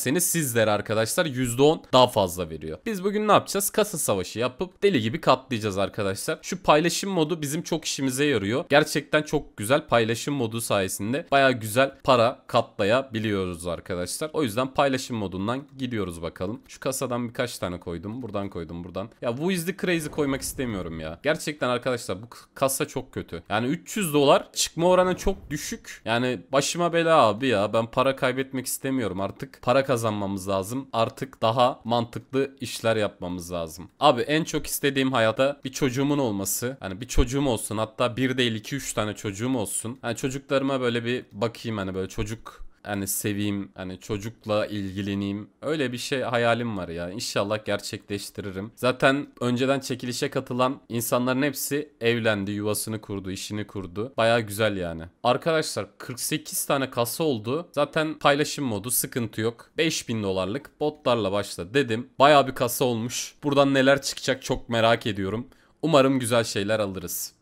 isterseniz sizler arkadaşlar %10 daha fazla veriyor. Biz bugün ne yapacağız? Kasa savaşı yapıp deli gibi katlayacağız arkadaşlar. Şu paylaşım modu bizim çok işimize yarıyor. Gerçekten çok güzel paylaşım modu sayesinde baya güzel para katlayabiliyoruz arkadaşlar. O yüzden paylaşım modundan gidiyoruz bakalım. Şu kasadan birkaç tane koydum. Buradan koydum buradan. Ya bu izli crazy koymak istemiyorum ya. Gerçekten arkadaşlar bu kasa çok kötü. Yani 300 dolar çıkma oranı çok düşük. Yani başıma bela abi ya. Ben para kaybetmek istemiyorum. Artık para kazanmamız lazım. Artık daha mantıklı işler yapmamız lazım. Abi en çok istediğim hayata bir çocuğumun olması. Hani bir çocuğum olsun. Hatta bir değil iki üç tane çocuğum olsun. Hani çocuklarıma böyle bir bakayım hani böyle çocuk hani seveyim, hani çocukla ilgileneyim. Öyle bir şey hayalim var ya. inşallah gerçekleştiririm. Zaten önceden çekilişe katılan insanların hepsi evlendi, yuvasını kurdu, işini kurdu. Baya güzel yani. Arkadaşlar 48 tane kasa oldu. Zaten paylaşım modu sıkıntı yok. 5000 dolarlık botlarla başla dedim. Baya bir kasa olmuş. Buradan neler çıkacak çok merak ediyorum. Umarım güzel şeyler alırız.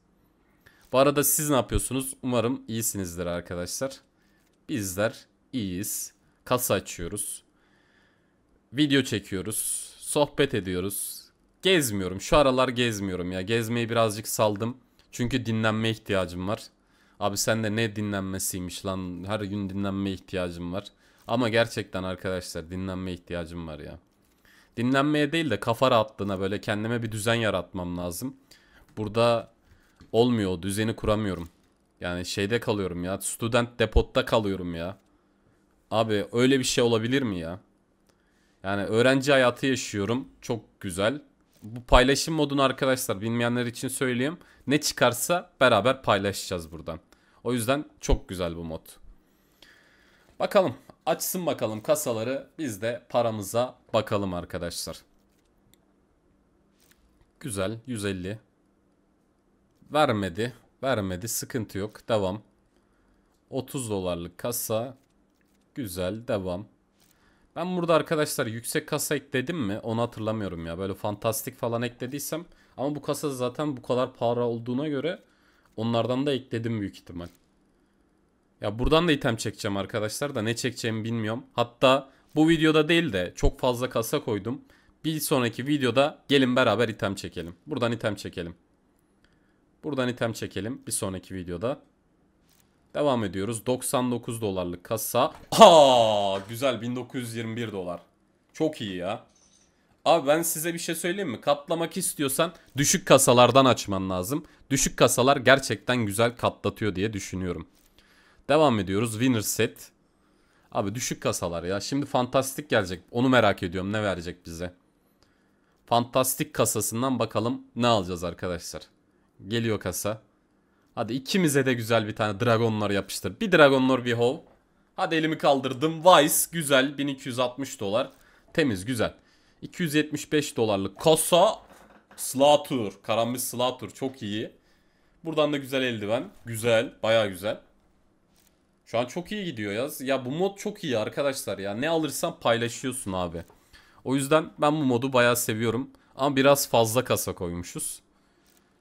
Bu arada siz ne yapıyorsunuz? Umarım iyisinizdir arkadaşlar. Bizler iyiyiz. Kasa açıyoruz. Video çekiyoruz. Sohbet ediyoruz. Gezmiyorum. Şu aralar gezmiyorum ya. Gezmeyi birazcık saldım. Çünkü dinlenme ihtiyacım var. Abi sen de ne dinlenmesiymiş lan. Her gün dinlenme ihtiyacım var. Ama gerçekten arkadaşlar dinlenme ihtiyacım var ya. Dinlenmeye değil de kafa rahatlığına böyle kendime bir düzen yaratmam lazım. Burada olmuyor. Düzeni kuramıyorum. Yani şeyde kalıyorum ya. Student depotta kalıyorum ya. Abi öyle bir şey olabilir mi ya? Yani öğrenci hayatı yaşıyorum. Çok güzel. Bu paylaşım modunu arkadaşlar bilmeyenler için söyleyeyim. Ne çıkarsa beraber paylaşacağız buradan. O yüzden çok güzel bu mod. Bakalım. Açsın bakalım kasaları. Biz de paramıza bakalım arkadaşlar. Güzel. 150. Vermedi. Vermedi sıkıntı yok devam. 30 dolarlık kasa. Güzel devam. Ben burada arkadaşlar yüksek kasa ekledim mi onu hatırlamıyorum ya. Böyle fantastik falan eklediysem. Ama bu kasa zaten bu kadar para olduğuna göre onlardan da ekledim büyük ihtimal. Ya buradan da item çekeceğim arkadaşlar da ne çekeceğimi bilmiyorum. Hatta bu videoda değil de çok fazla kasa koydum. Bir sonraki videoda gelin beraber item çekelim. Buradan item çekelim. Buradan item çekelim bir sonraki videoda. Devam ediyoruz. 99 dolarlık kasa. Aa, güzel 1921 dolar. Çok iyi ya. Abi ben size bir şey söyleyeyim mi? Katlamak istiyorsan düşük kasalardan açman lazım. Düşük kasalar gerçekten güzel katlatıyor diye düşünüyorum. Devam ediyoruz. Winner set. Abi düşük kasalar ya. Şimdi fantastik gelecek. Onu merak ediyorum ne verecek bize. Fantastik kasasından bakalım ne alacağız arkadaşlar. Geliyor kasa. Hadi ikimize de güzel bir tane Dragonlar yapıştır. Bir Dragonlar bir Hov. Hadi elimi kaldırdım. Vice güzel 1260 dolar. Temiz güzel. 275 dolarlık kasa Slatur. Karambit Slatur çok iyi. Buradan da güzel eldiven. Güzel. Baya güzel. Şu an çok iyi gidiyor yaz. Ya bu mod çok iyi arkadaşlar ya. Ne alırsan paylaşıyorsun abi. O yüzden ben bu modu baya seviyorum. Ama biraz fazla kasa koymuşuz.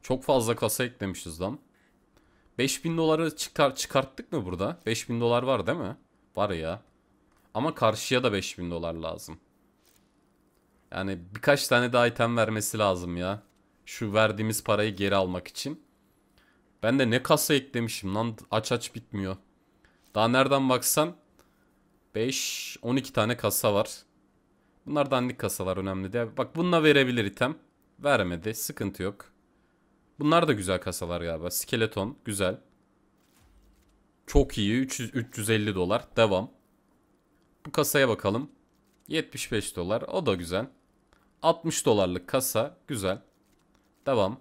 Çok fazla kasa eklemişiz lan. 5000 doları çıkar çıkarttık mı burada? 5000 dolar var değil mi? Var ya. Ama karşıya da 5000 dolar lazım. Yani birkaç tane daha item vermesi lazım ya. Şu verdiğimiz parayı geri almak için. Ben de ne kasa eklemişim lan aç aç bitmiyor. Daha nereden baksan 5 12 tane kasa var. Bunlar dandik kasalar önemli diye. Bak bununla verebilir item. Vermedi. Sıkıntı yok. Bunlar da güzel kasalar galiba. Skeleton güzel. Çok iyi. 300, 350 dolar. Devam. Bu kasaya bakalım. 75 dolar. O da güzel. 60 dolarlık kasa. Güzel. Devam.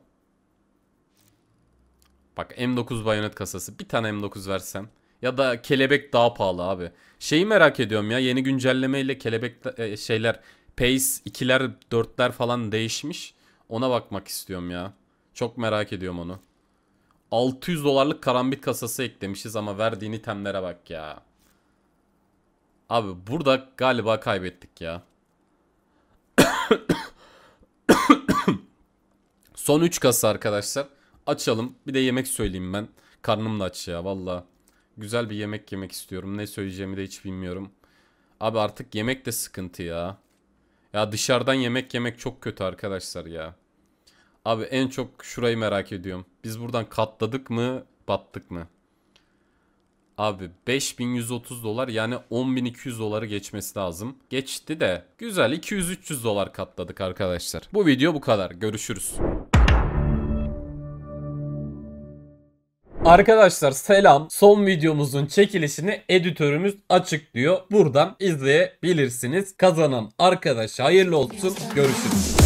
Bak M9 bayonet kasası. Bir tane M9 versen. Ya da kelebek daha pahalı abi. Şeyi merak ediyorum ya. Yeni güncellemeyle kelebek e, şeyler. Pace 2'ler 4'ler falan değişmiş. Ona bakmak istiyorum ya. Çok merak ediyorum onu. 600 dolarlık karambit kasası eklemişiz ama verdiğin itemlere bak ya. Abi burada galiba kaybettik ya. Son 3 kasa arkadaşlar. Açalım. Bir de yemek söyleyeyim ben. Karnım da aç ya valla. Güzel bir yemek yemek istiyorum. Ne söyleyeceğimi de hiç bilmiyorum. Abi artık yemek de sıkıntı ya. Ya dışarıdan yemek yemek çok kötü arkadaşlar ya. Abi en çok şurayı merak ediyorum. Biz buradan katladık mı battık mı? Abi 5130 dolar yani 10200 doları geçmesi lazım. Geçti de güzel 200-300 dolar katladık arkadaşlar. Bu video bu kadar. Görüşürüz. Arkadaşlar selam. Son videomuzun çekilişini editörümüz açıklıyor. Buradan izleyebilirsiniz. Kazanan arkadaş hayırlı olsun. Görüşürüz.